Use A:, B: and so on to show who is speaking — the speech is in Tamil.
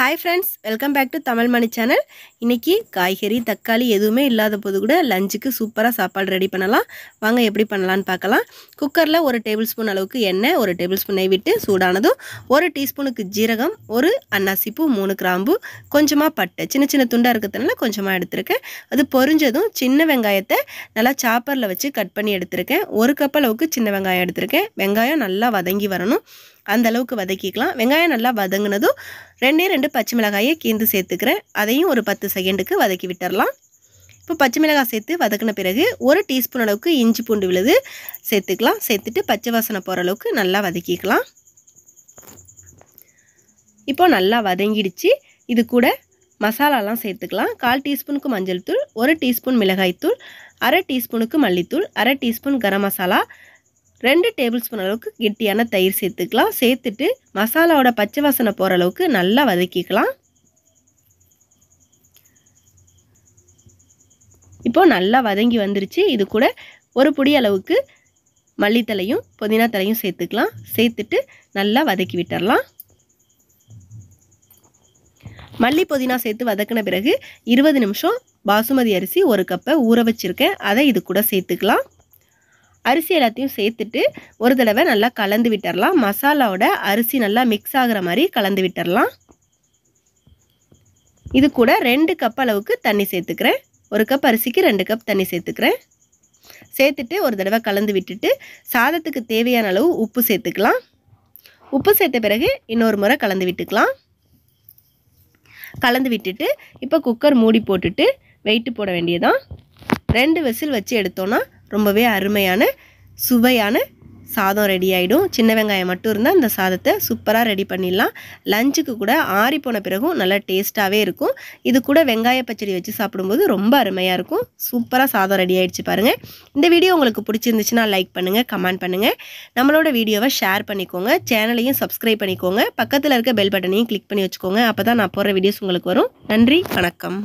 A: hi friends welcome back to Tamil Mani channel இன்றைக்கி காய்கறி தக்காளி எதுவுமே இல்லாத போது கூட லஞ்சுக்கு சூப்பராக சாப்பாடு ரெடி பண்ணலாம் வாங்க எப்படி பண்ணலான்னு பார்க்கலாம் குக்கரில் ஒரு டேபிள் ஸ்பூன் அளவுக்கு எண்ணெய் ஒரு டேபிள் ஸ்பூனை விட்டு சூடானதும் ஒரு டீஸ்பூனுக்கு ஜீரகம் ஒரு அன்னாசிப்பூ மூணு கிராம்பு கொஞ்சமாக பட்டை சின்ன சின்ன துண்டாக இருக்கிறதுனால கொஞ்சமாக எடுத்திருக்கேன் அது பொரிஞ்சதும் சின்ன வெங்காயத்தை நல்லா சாப்பரில் வச்சு கட் பண்ணி எடுத்திருக்கேன் ஒரு கப் அளவுக்கு சின்ன வெங்காயம் எடுத்திருக்கேன் வெங்காயம் நல்லா வதங்கி வரணும் அந்தளவுக்கு வதக்கிக்கலாம் வெங்காயம் நல்லா வதங்கினதும் ரெண்டே ரெண்டு பச்சை மிளகாயை கீந்து சேர்த்துக்கிறேன் அதையும் ஒரு பத்து செகண்டுக்கு வதக்கி விட்டுறலாம் இப்போ பச்சை மிளகாய் சேர்த்து வதக்கின பிறகு ஒரு டீஸ்பூன் அளவுக்கு இஞ்சி பூண்டு விழுது சேர்த்துக்கலாம் சேர்த்துட்டு பச்சை வாசனை போகிற அளவுக்கு நல்லா வதக்கிக்கலாம் இப்போ நல்லா வதங்கிடுச்சு இது கூட மசாலாலாம் சேர்த்துக்கலாம் கால் டீஸ்பூனுக்கு மஞ்சள் தூள் ஒரு டீஸ்பூன் மிளகாய்த்தூள் அரை டீஸ்பூனுக்கு மல்லித்தூள் அரை டீஸ்பூன் கரம் மசாலா ரெண்டு டேபிள் ஸ்பூன் அளவுக்கு கெட்டியான தயிர் சேர்த்துக்கலாம் சேர்த்துட்டு மசாலாவோட பச்சை வாசனை போகிற அளவுக்கு நல்லா வதக்கிக்கலாம் இப்போது நல்லா வதங்கி வந்துருச்சு இது கூட ஒரு பொடி அளவுக்கு மல்லித்தலையும் புதினா தலையும் சேர்த்துக்கலாம் சேர்த்துட்டு நல்லா வதக்கி விட்டுடலாம் மல்லி புதினா சேர்த்து வதக்கின பிறகு இருபது நிமிஷம் பாசுமதி அரிசி ஒரு கப்பை ஊற வச்சுருக்கேன் அதை இது கூட சேர்த்துக்கலாம் அரிசி எல்லாத்தையும் சேர்த்துட்டு ஒரு தடவை நல்லா கலந்து விட்டுறலாம் மசாலாவோட அரிசி நல்லா மிக்ஸ் ஆகிற மாதிரி கலந்து விட்டுறலாம் இது கூட ரெண்டு கப் அளவுக்கு தண்ணி சேர்த்துக்கிறேன் ஒரு கப் அரிசிக்கு ரெண்டு கப் தண்ணி சேர்த்துக்கிறேன் சேர்த்துட்டு ஒரு தடவை கலந்து விட்டுட்டு சாதத்துக்கு தேவையான அளவு உப்பு சேர்த்துக்கலாம் உப்பு சேர்த்த பிறகு இன்னொரு முறை கலந்து விட்டுக்கலாம் கலந்து விட்டுட்டு இப்போ குக்கர் மூடி போட்டுட்டு வெயிட்டு போட வேண்டியதான் ரெண்டு விசில் வச்சு எடுத்தோன்னா ரொம்பவே அருமையான சுவையான சாதம் ரெடி ஆகிடும் சின்ன வெங்காயம் மட்டும் இருந்தால் அந்த சாதத்தை சூப்பராக ரெடி பண்ணிடலாம் லஞ்சுக்கு கூட ஆறி போன பிறகும் நல்லா டேஸ்ட்டாகவே இருக்கும் இது கூட வெங்காய பச்சடி வச்சு சாப்பிடும்போது ரொம்ப அருமையாக இருக்கும் சூப்பராக சாதம் ரெடி ஆகிடுச்சு பாருங்கள் இந்த வீடியோ உங்களுக்கு பிடிச்சிருந்துச்சுன்னா லைக் பண்ணுங்கள் கமெண்ட் பண்ணுங்கள் நம்மளோட வீடியோவை ஷேர் பண்ணிக்கோங்க சேனலையும் சப்ஸ்கிரைப் பண்ணிக்கோங்க பக்கத்தில் இருக்க பெல் பட்டனையும் கிளிக் பண்ணி வச்சுக்கோங்க அப்போ தான் நான் போடுற வீடியோஸ் உங்களுக்கு வரும் நன்றி வணக்கம்